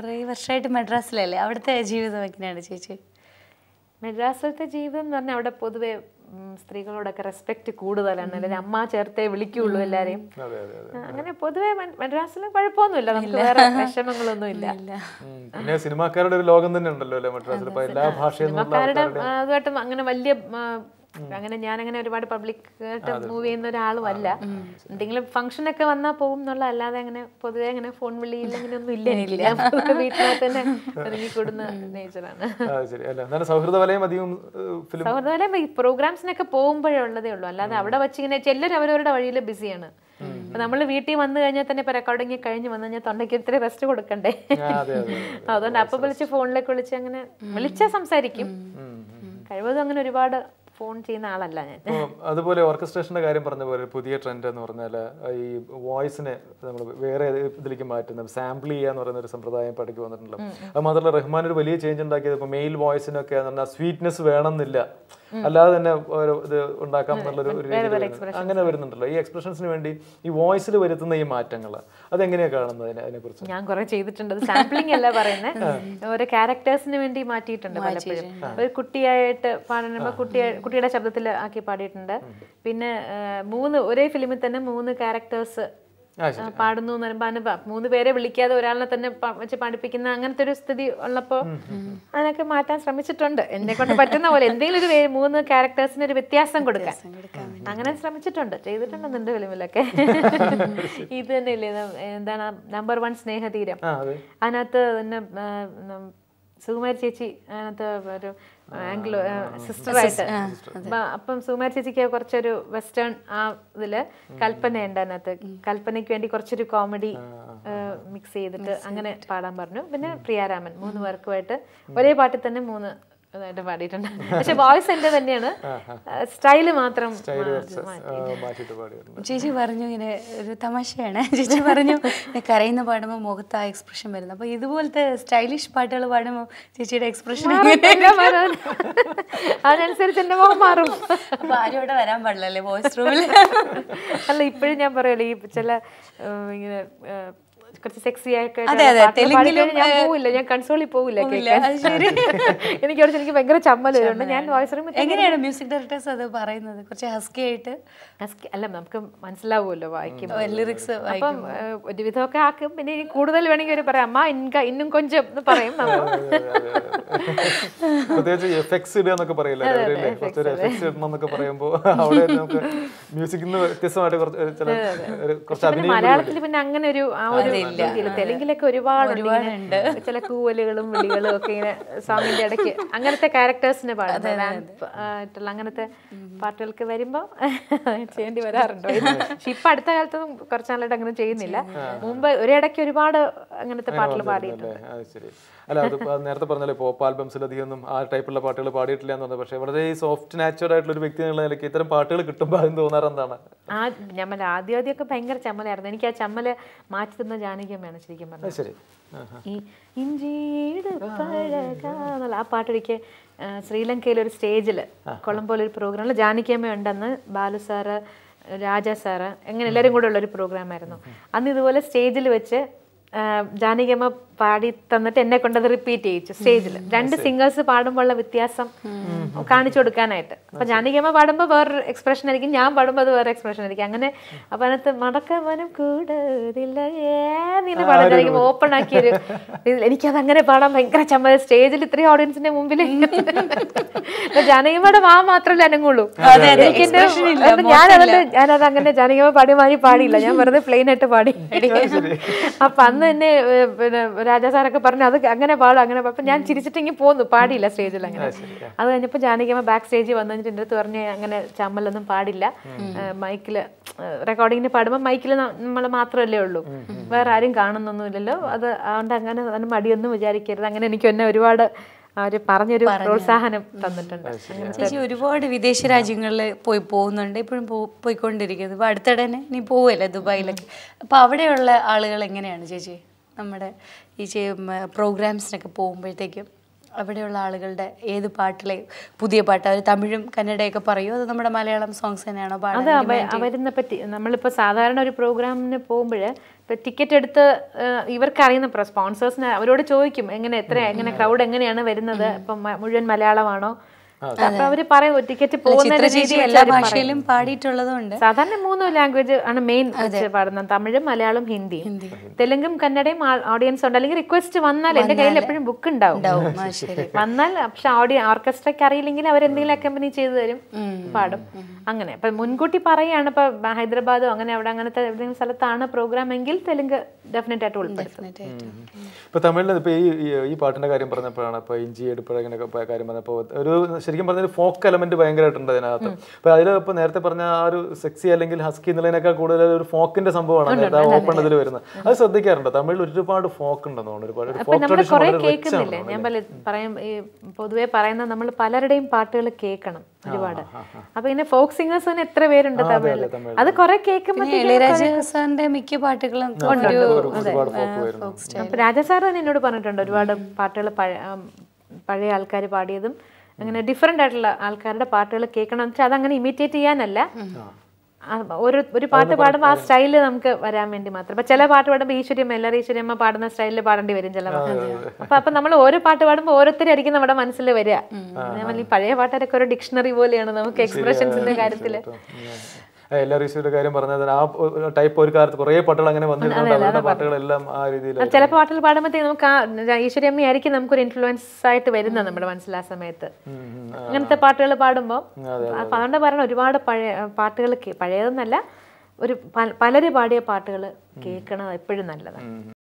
കുറേ വർഷമായിട്ട് മദ്രാസിലല്ലേ അവിടുത്തെ ജീവിതം എങ്ങനെയാണ് ചേച്ചി മദ്രാസിലത്തെ ജീവിതം എന്ന് പറഞ്ഞാൽ അവിടെ പൊതുവേ സ്ത്രീകളോടൊക്കെ റെസ്പെക്റ്റ് കൂടുതലാണ് അല്ലെങ്കിൽ അമ്മ ചേർത്തേ വിളിക്കുള്ളൂ എല്ലാരെയും അങ്ങനെ പൊതുവേ മദ്രാസിൽ കുഴപ്പമൊന്നുമില്ല നമുക്ക് വേറെ വിഷമങ്ങളൊന്നും ഇല്ല പിന്നെ സിനിമാക്കാരുടെ ഒരു ലോകം തന്നെ ഉണ്ടല്ലോ അല്ലെ മദ്രാസിൽ എല്ലാ ഭാഷയും അതുമായിട്ടും അങ്ങനെ വലിയ അങ്ങനെ ഞാൻ അങ്ങനെ ഒരുപാട് പബ്ലിക് ആയിട്ട് മൂവ് ചെയ്യുന്ന ഒരാളുമല്ല എന്തെങ്കിലും ഫംഗ്ഷൻ ഒക്കെ വന്നാൽ പോകും എന്നുള്ള അല്ലാതെ അങ്ങനെ പൊതുവെ അങ്ങനെ ഫോൺ വിളിയിൽ ഒന്നും ഇല്ല തന്നെ നേച്ചറാണ് സൗഹൃദ പ്രോഗ്രാംസിനൊക്കെ പോകുമ്പോഴേ ഉള്ളതേ ഉള്ളൂ അല്ലാതെ അവിടെ വെച്ചിങ്ങനെ ചിലർ അവരവരുടെ വഴിയിൽ ബിസിയാണ് നമ്മൾ വീട്ടിൽ വന്നു കഴിഞ്ഞാൽ തന്നെ ഇപ്പൊ റെക്കോർഡിങ് കഴിഞ്ഞ് വന്നു കഴിഞ്ഞാൽ തൊണ്ടയ്ക്ക് ഇത്തിരി റെസ്റ്റ് കൊടുക്കണ്ടേ അതുകൊണ്ട് അപ്പൊ വിളിച്ച് ഫോണിലേക്ക് വിളിച്ച് അങ്ങനെ വിളിച്ചാൽ സംസാരിക്കും കഴിവതും അങ്ങനെ ഒരുപാട് ഫോൺ ചെയ്യുന്ന ആളല്ല ഞാൻ അതുപോലെ ഓർക്കസ്ട്രേഷന്റെ കാര്യം പറഞ്ഞ പോലെ പുതിയ ട്രെൻഡ് എന്ന് പറഞ്ഞാൽ ഈ വോയിസിനെ നമ്മൾ വേറെ ഇതിലേക്ക് മാറ്റുന്ന സാമ്പിൾ ചെയ്യുക എന്ന് പറയുന്ന ഒരു സമ്പ്രദായം പഠിക്കു വന്നിട്ടുണ്ടല്ലോ അത് മാത്രമല്ല റഹ്മാൻ ഒരു വലിയ ചേഞ്ച് ഉണ്ടാക്കിയത് ഇപ്പോൾ മെയിൽ വോയിസിനൊക്കെ എന്ന് പറഞ്ഞാൽ സ്വീറ്റ്നെസ് വേണമെന്നില്ല അല്ലാതെ തന്നെ ഒരു ഇത് ഉണ്ടാക്കാം എന്നുള്ളൊരു രീതി അങ്ങനെ വരുന്നുണ്ടല്ലോ ഈ എക്സ്പ്രഷൻസിന് വേണ്ടി ഈ വോയിസിൽ വരുത്തുന്ന ഈ മാറ്റങ്ങൾ അതെങ്ങനെയാണ് കാണുന്നത് അതിനെ അതിനെക്കുറിച്ച് ഞാൻ കുറെ ചെയ്തിട്ടുണ്ട് സാമ്പിളിംഗ് അല്ല പറയുന്നത് ഓരോ ക്യാരക്ടേഴ്സിന് വേണ്ടി മാറ്റിയിട്ടുണ്ട് പലപ്പോഴും ഒരു കുട്ടിയായിട്ട് പാടുമ്പോൾ കുട്ടിയുടെ ശബ്ദത്തിൽ ആക്കി പാടിയിട്ടുണ്ട് പിന്നെ മൂന്ന് ഒരേ ഫിലിമിൽ തന്നെ മൂന്ന് ക്യാരക്ടേഴ്സ് പാടുന്നു എന്ന് പറയുമ്പോൾ മൂന്ന് പേരെ വിളിക്കാതെ ഒരാളിനെ തന്നെ വെച്ച് പഠിപ്പിക്കുന്ന അങ്ങനത്തെ ഒരു സ്ഥിതി ഉള്ളപ്പോൾ അതിനൊക്കെ മാറ്റാൻ ശ്രമിച്ചിട്ടുണ്ട് എന്നെ കൊണ്ട് പറ്റുന്ന പോലെ എന്തെങ്കിലും ഒരു മൂന്ന് ക്യാരക്ടേഴ്സിന് ഒരു വ്യത്യാസം കൊടുക്കാൻ അങ്ങനെ ശ്രമിച്ചിട്ടുണ്ട് ചെയ്തിട്ടുണ്ടെന്നുണ്ട് ഫിലിമിലൊക്കെ ഇത് തന്നെ ഇല്ലേ എന്താണ് നമ്പർ വൺ സ്നേഹതീരം അതിനകത്ത് തന്നെ സുകുമാരി ചേച്ചി അതിനകത്ത് ഒരു ആംഗ്ലോ സിസ്റ്ററായിട്ട് അപ്പം സുകുമാരി ചേച്ചിക്ക് കുറച്ചൊരു വെസ്റ്റേൺ ആ ഇതില് കൽപ്പനയുണ്ട് അതിനകത്ത് കൽപ്പനയ്ക്ക് വേണ്ടി കുറച്ചൊരു കോമഡി മിക്സ് ചെയ്തിട്ട് അങ്ങനെ പാടാൻ പറഞ്ഞു പിന്നെ പ്രിയാരാമൻ മൂന്ന് പേർക്കുമായിട്ട് ഒരേ പാട്ടിൽ തന്നെ മൂന്ന് നന്നായിട്ട് പാടിയിട്ടുണ്ട് പക്ഷെ വോയിസ് എന്റെ തന്നെയാണ് സ്റ്റൈല് മാത്രം ചേച്ചി പറഞ്ഞു ഇങ്ങനെ ഒരു തമാശയാണ് ചേച്ചി പറഞ്ഞു കരയുന്ന പാടുമ്പോൾ മുഖത്ത് ആ എക്സ്പ്രഷൻ വരുന്നത് അപ്പൊ ഇതുപോലത്തെ സ്റ്റൈലിഷ് പാട്ടുകൾ പാടുമ്പോൾ ചേച്ചിയുടെ എക്സ്പ്രഷൻ അതിനനുസരിച്ച് എന്റെ മുഖം മാറും അപ്പൊ ആരും ഇവിടെ വരാൻ പാടില്ലല്ലേ വോയിസ് റൂമിൽ അല്ല ഇപ്പോഴും ഞാൻ പറയല്ലോ ഈ ചില ഇങ്ങനെ കുറച്ച് സെക്സി ആയിട്ട് ഞാൻ പോവില്ല ഞാൻ കൺസോളിൽ പോവില്ല എനിക്ക് എനിക്ക് ഭയങ്കര ചമ്മൽ ഞാൻ വോയിസ് എങ്ങനെയാണ് മ്യൂസിക് ഡയറക്ടേഴ്സ് അത് പറയുന്നത് കുറച്ച് ഹസ്കി ആയിട്ട് അല്ല നമുക്ക് മനസ്സിലാവുമല്ലോ വായിക്കുമ്പോൾ ലിറിക്സ് അപ്പം ഒരുവിധമൊക്കെ ആക്കും പിന്നെ ഇനി കൂടുതൽ വേണമെങ്കിൽ ഒരു പറയാം അമ്മ ഇൻക ഇന്നും കൊഞ്ചം എന്ന് പറയും പ്രത്യേകിച്ച് എന്നൊക്കെ പറയില്ല കുറച്ചൊരു ഇടണം എന്നൊക്കെ പറയുമ്പോൾ നമുക്ക് കുറച്ച് മലയാളത്തിൽ പിന്നെ അങ്ങനെ ഒരു ആ ഒരു ഇല്ല തെലുങ്കിലൊക്കെ ഒരുപാട് ഒരുപാടുണ്ട് ചില കൂവലുകളും വിളികളും ഒക്കെ ഇങ്ങനെ സ്വാമിന്റെ ഇടയ്ക്ക് അങ്ങനത്തെ ക്യാരക്ടേഴ്സിന്റെ പാടുന്നത് അങ്ങനത്തെ പാട്ടുകൾക്ക് വരുമ്പോൾ ചെയ്യേണ്ടി വരാറുണ്ട് പക്ഷെ ഇപ്പൊ അടുത്ത കാലത്തൊന്നും കുറച്ച് നാളായിട്ട് അങ്ങനെ ചെയ്യുന്നില്ല മുമ്പ് ഒരിടയ്ക്ക് ഒരുപാട് അങ്ങനത്തെ പാട്ടുകൾ പാടിയിട്ടുണ്ട് അല്ല അത് നേരത്തെ പറഞ്ഞാലേ പോപ്പ് ആൽബംസിൽ അധികമൊന്നും ആ ടൈപ്പുള്ള പാട്ടുകൾ പാടിയിട്ടില്ല എന്ന് പറഞ്ഞത് പക്ഷേ വളരെ സോഫ്റ്റ് നാച്ചുറൽ ആയിട്ടുള്ള ഒരു വ്യക്തി എന്നുള്ള നിലയ്ക്ക് ഇത്തരം പാട്ടുകൾ കിട്ടുമ്പോൾ അതും തോന്നാറെന്താണ് ആ ഞമ്മൽ ആദ്യം ആദ്യമൊക്കെ ഭയങ്കര ചമ്മലായിരുന്നു എനിക്ക് ആ ചമ്മല് മാറ്റി തന്ന ജാനകിയമ്മയാണ് ശരിക്കും പറഞ്ഞത് ഈ ഇഞ്ചിയുടെ പഴകാന്നുള്ള ആ പാട്ടൊരിക്കൽ ശ്രീലങ്കയിലെ ഒരു സ്റ്റേജിൽ കൊളംബോയിലെ ഒരു പ്രോഗ്രാമിൽ ജാനകിയമ്മ ഉണ്ടെന്ന് ബാലു സാറ് രാജ സാറ് അങ്ങനെ എല്ലാവരും കൂടെ ഉള്ളൊരു പ്രോഗ്രാമായിരുന്നു അന്ന് ഇതുപോലെ സ്റ്റേജിൽ വെച്ച് ജാനകിയമ്മ പാടി തന്നിട്ട് എന്നെ കൊണ്ടത് റിപ്പീറ്റ് ചെയ്യിച്ചു സ്റ്റേജിൽ രണ്ട് സിംഗേഴ്സ് പാടുമ്പോഴുള്ള വ്യത്യാസം കാണിച്ചു കൊടുക്കാനായിട്ട് അപ്പൊ ജാനകിയമ്മ പാടുമ്പോ വേറെ എക്സ്പ്രഷൻ ആയിരിക്കും ഞാൻ പാടുമ്പോൾ അത് വേറെ എക്സ്പ്രഷൻ ആയിരിക്കും അങ്ങനെ അപ്പൊ അതിനകത്ത് മടക്കവനം കൂടതില്ല ഏന്ന് പാടാനായിരിക്കും ഓപ്പൺ ആക്കിയൊരു എനിക്കത് അങ്ങനെ പാടാൻ ഭയങ്കര ചമ്മ സ്റ്റേജിൽ ഇത്രയും ഓഡിയൻസിന്റെ മുമ്പിൽ ജാനകിയമ്മയുടെ മാ മാത്രല്ല അനങ്ങുള്ളൂ ഞാനത് ഞാനത് അങ്ങനെ ജാനകിയമ്മ മാറി പാടിയില്ല ഞാൻ വെറുതെ പ്ലെയിൻ ആയിട്ട് പാടി അപ്പൊ അന്ന് തന്നെ പിന്നെ രാജാ സാറൊക്കെ പറഞ്ഞു അത് അങ്ങനെ പാടും അങ്ങനെ അപ്പൊ ഞാൻ ചിരിച്ചിട്ട് ഇങ്ങനെ പോന്നു പാടിയില്ല സ്റ്റേജിൽ അങ്ങനെ അത് കഴിഞ്ഞപ്പോ അപ്പോൾ ജാനകിയമ്മ ബാക്ക് സ്റ്റേജിൽ വന്നു കഴിഞ്ഞിട്ട് എൻ്റെ അടുത്ത് പറഞ്ഞ് അങ്ങനെ ചമ്മലൊന്നും പാടില്ല മൈക്കിൽ റെക്കോർഡിങ്ങിന് പാടുമ്പോൾ മൈക്കിൽ നമ്മൾ മാത്രമല്ലേ ഉള്ളൂ വേറെ ആരും കാണുന്നൊന്നുമില്ലല്ലോ അത് അതുകൊണ്ട് അങ്ങനെ അതിന് മടിയൊന്നും വിചാരിക്കരുത് അങ്ങനെ എനിക്ക് എന്നെ ഒരുപാട് അവർ പറഞ്ഞൊരു പ്രോത്സാഹനം തന്നിട്ടുണ്ട് ചേച്ചി ഒരുപാട് വിദേശ രാജ്യങ്ങളിൽ പോയി പോകുന്നുണ്ട് ഇപ്പോഴും പോയിക്കൊണ്ടിരിക്കുന്നത് ഇപ്പൊ അടുത്തിടെ തന്നെ നീ പോവല്ലേ ദുബായിലൊക്കെ അപ്പോൾ അവിടെയുള്ള ആളുകൾ എങ്ങനെയാണ് ചേച്ചി നമ്മുടെ ഈ പ്രോഗ്രാംസിനൊക്കെ പോകുമ്പോഴത്തേക്കും അവിടെയുള്ള ആളുകളുടെ ഏത് പാട്ടിലെ പുതിയ പാട്ട് അവർ തമിഴും കന്നഡയൊക്കെ പറയോ അത് നമ്മുടെ മലയാളം സോങ്സ് തന്നെയാണോ അത് അവരുന്ന പറ്റി നമ്മളിപ്പോൾ സാധാരണ ഒരു പ്രോഗ്രാമിന് പോകുമ്പോൾ ഇപ്പോൾ ടിക്കറ്റ് എടുത്ത് ഇവർക്കറിയുന്ന പ്രോ സ്പോൺസേഴ്സിന് അവരോട് ചോദിക്കും എങ്ങനെ എത്ര എങ്ങനെ ക്രൗഡ് എങ്ങനെയാണ് വരുന്നത് ഇപ്പം മുഴുവൻ മലയാളമാണോ അപ്പൊ അവര് പറയും ടിക്കറ്റ് പോകുന്ന ഭാഷയിലും പാടിയിട്ടുള്ളതുകൊണ്ട് സാധാരണ മൂന്ന് ലാംഗ്വേജ് ആണ് മെയിൻ പാടുന്നത് തമിഴും മലയാളം ഹിന്ദിയും തെലുങ്കും കന്നഡയും ഓഡിയൻസ് ഉണ്ട് അല്ലെങ്കിൽ റിക്വസ്റ്റ് വന്നാൽ എന്റെ കയ്യിൽ എപ്പോഴും ബുക്ക് ഉണ്ടാവും വന്നാൽ പക്ഷെ ഓഡിയ ഓർക്കസ്ട്രയ്ക്ക് അറിയില്ലെങ്കിൽ അവരെന്തെങ്കിലും അക്കമ്പനി ചെയ്തു തരും പാടും അങ്ങനെ അപ്പൊ മുൻകൂട്ടി പറയാണ് ഇപ്പൊ ഹൈദരാബാദോ അങ്ങനെ അവിടെ അങ്ങനത്തെ എവിടെയെങ്കിലും സ്ഥലത്താണ് പ്രോഗ്രാം എങ്കിൽ തെലുങ്ക് ഡെഫിനറ്റ് ആയിട്ട് ഉൾപ്പെടുത്തും ഇപ്പൊ തമിഴിൽ ഇപ്പൊ ഈ ഈ പാട്ടിന്റെ കാര്യം പറഞ്ഞപ്പോഴാണ് ഇപ്പൊ ഇഞ്ചി എടുപ്പഴകിന്റെ കാര്യം പറഞ്ഞപ്പോൾ ഒരു ശരിക്കും പറഞ്ഞ ഫോക്ക് എലമെന്റ് ഭയങ്കരമായിട്ടുണ്ട് അതിനകത്ത് അപ്പൊ അതിൽ ഇപ്പൊ നേരത്തെ പറഞ്ഞ ആ ഒരു സെക്സി അല്ലെങ്കിൽ ഹസ്കി എന്നുള്ളതിനേക്കാൾ കൂടുതൽ ഒരു ഫോക്കിന്റെ സംഭവമാണ് ആ ഓപ്പൺ ഇതിൽ വരുന്നത് അത് ശ്രദ്ധിക്കാറുണ്ട് തമിഴിൽ ഒരുപാട് ഫോക്ക് ഉണ്ടെന്ന് തോന്നുന്നു ഒരുപാട് ഫോക്ക് ട്രഡീഷൻ ഞാൻ പറയാം ഈ പൊതുവെ പറയുന്ന നമ്മൾ പലരുടെയും പാട്ടുകൾ കേൾക്കണം ഒരുപാട് അപ്പൊ ഇങ്ങനെ ഫോക്ക് സിംഗേഴ്സ് തന്നെ എത്ര പേരുണ്ട് തമിഴിൽ അത് കുറെ കേൾക്കുമ്പോൾ മിക്ക പാട്ടുകളും രാജാ സാർ തന്നെ എന്നോട് പറഞ്ഞിട്ടുണ്ട് ഒരുപാട് പാട്ടുകൾ പഴയ ആൾക്കാർ പാടിയതും അങ്ങനെ ഡിഫറെൻ്റ് ആയിട്ടുള്ള ആൾക്കാരുടെ പാട്ടുകൾ കേൾക്കണം എന്ന് വെച്ചാൽ അതങ്ങനെ ഇമിറ്റേറ്റ് ചെയ്യാനല്ല ഒരു ഒരു പാട്ട് പാടുമ്പോൾ ആ സ്റ്റൈൽ നമുക്ക് വരാൻ വേണ്ടി മാത്രം അപ്പൊ ചില പാട്ട് പാടുമ്പോൾ ഈശ്വര്യമ്മ എല്ലാ ഈശ്വര്യമ്മ പാടുന്ന സ്റ്റൈലിൽ പാടേണ്ടി വരും ചില അപ്പൊ അപ്പൊ നമ്മൾ ഓരോ പാട്ട് പാടുമ്പോൾ ഓരോരുത്തരായിരിക്കും നമ്മുടെ മനസ്സിൽ വരിക ഈ പഴയ പാട്ടുകാരൊക്കെ ഒരു ഡിക്ഷണറി പോലെയാണ് നമുക്ക് എക്സ്പ്രഷൻസിന്റെ കാര്യത്തില് എല്ലാ റീസിയുടെ e കാര്യം പറഞ്ഞത് ആ ടൈപ്പ് ഒരു കാലത്ത് കുറേ പാട്ടുകൾ അങ്ങനെ വന്നിട്ടുണ്ട് അവരുടെ പാട്ടുകളെല്ലാം ആ രീതിയിൽ ചില പാട്ടുകൾ പാടുമ്പോഴത്തേക്ക് നമുക്ക് ആ ഈശ്വരി ഈശ്വരമ്മ നമുക്ക് ഒരു ഇൻഫ്ലുവൻസ് ആയിട്ട് വരുന്നത് നമ്മുടെ മനസ്സിലാ സമയത്ത് അങ്ങനത്തെ പാട്ടുകൾ പാടുമ്പോൾ അതുകൊണ്ട് പറഞ്ഞ ഒരുപാട് പഴയ പാട്ടുകൾ പഴയതെന്നല്ല ഒരു പലര് പാടിയ പാട്ടുകൾ കേൾക്കണത് എപ്പോഴും നല്ലതാണ്